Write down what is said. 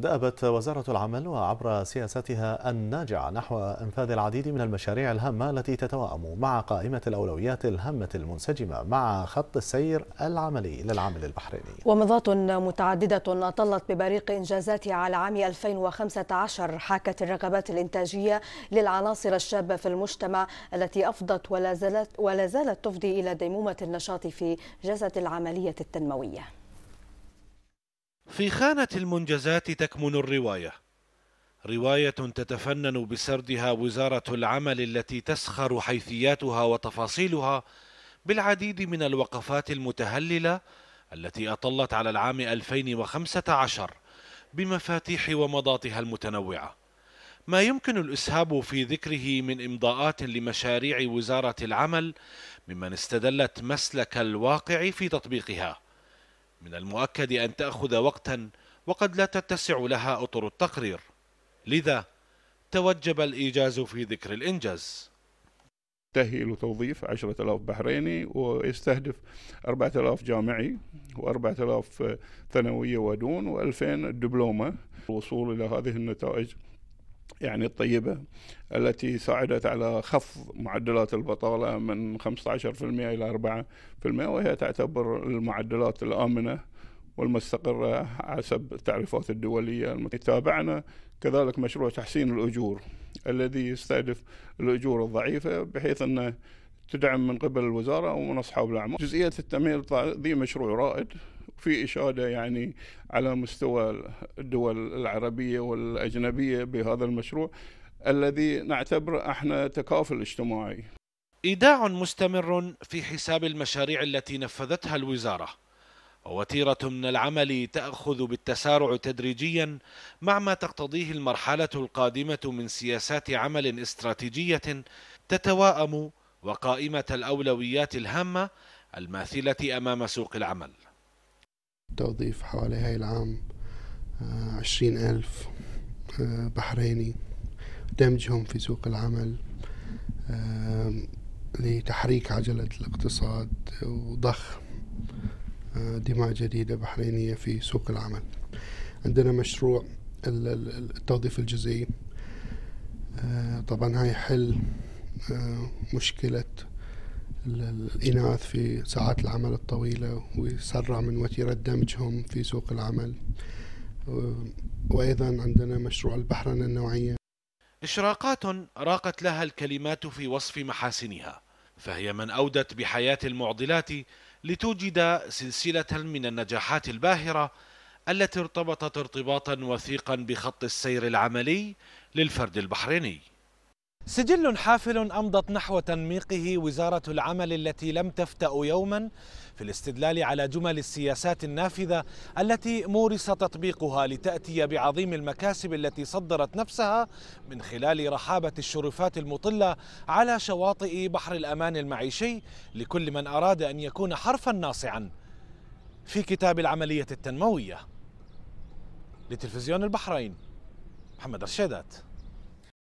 دأبت وزارة العمل وعبر سياستها الناجعة نحو إنفاذ العديد من المشاريع الهامة التي تتوائم مع قائمة الأولويات الهامة المنسجمة مع خط السير العملي للعمل البحريني ومضات متعددة أطلت ببريق إنجازاتها على عام 2015 حاكت الرغبات الإنتاجية للعناصر الشابة في المجتمع التي أفضت ولا زالت, ولا زالت تفضي إلى ديمومة النشاط في جزة العملية التنموية في خانة المنجزات تكمن الرواية رواية تتفنن بسردها وزارة العمل التي تسخر حيثياتها وتفاصيلها بالعديد من الوقفات المتهللة التي أطلت على العام 2015 بمفاتيح ومضاتها المتنوعة ما يمكن الإسهاب في ذكره من إمضاءات لمشاريع وزارة العمل ممن استدلت مسلك الواقع في تطبيقها من المؤكد أن تأخذ وقتا وقد لا تتسع لها أطر التقرير لذا توجب الإيجاز في ذكر الإنجاز تأهيل وتوظيف عشرة آلاف بحريني ويستهدف أربعة آلاف جامعي وأربعة آلاف ثانوية ودون وألفين دبلومة الوصول إلى هذه النتائج يعني الطيبة التي ساعدت على خفض معدلات البطالة من 15% إلى 4% وهي تعتبر المعدلات الآمنة والمستقرة حسب التعريفات الدولية تابعنا كذلك مشروع تحسين الأجور الذي يستهدف الأجور الضعيفة بحيث أنه تدعم من قبل الوزارة ومن أصحاب الأعمال جزئية التمهيد ذي مشروع رائد في إشادة يعني على مستوى الدول العربية والأجنبية بهذا المشروع الذي نعتبره احنا تكافل اجتماعي. ايداع مستمر في حساب المشاريع التي نفذتها الوزاره. ووتيره من العمل تاخذ بالتسارع تدريجيا مع ما تقتضيه المرحله القادمه من سياسات عمل استراتيجيه تتواءم وقائمه الاولويات الهامه الماثله امام سوق العمل. توظيف حوالي هاي العام آه، عشرين ألف آه، بحريني دمجهم في سوق العمل لتحريك عجلة الاقتصاد وضخ آه، دماء جديدة بحرينية في سوق العمل عندنا مشروع التوظيف الجزئي طبعا هاي حل مشكلة الإناث في ساعات العمل الطويلة ويسرع من وتيرة دمجهم في سوق العمل وأيضا عندنا مشروع البحرنة النوعية إشراقات راقت لها الكلمات في وصف محاسنها فهي من أودت بحياة المعضلات لتوجد سلسلة من النجاحات الباهرة التي ارتبطت ارتباطا وثيقا بخط السير العملي للفرد البحريني سجل حافل أمضت نحو تنميقه وزارة العمل التي لم تفتأ يوما في الاستدلال على جمل السياسات النافذة التي مورس تطبيقها لتأتي بعظيم المكاسب التي صدرت نفسها من خلال رحابة الشرفات المطلة على شواطئ بحر الأمان المعيشي لكل من أراد أن يكون حرفا ناصعا في كتاب العملية التنموية لتلفزيون البحرين محمد رشيدات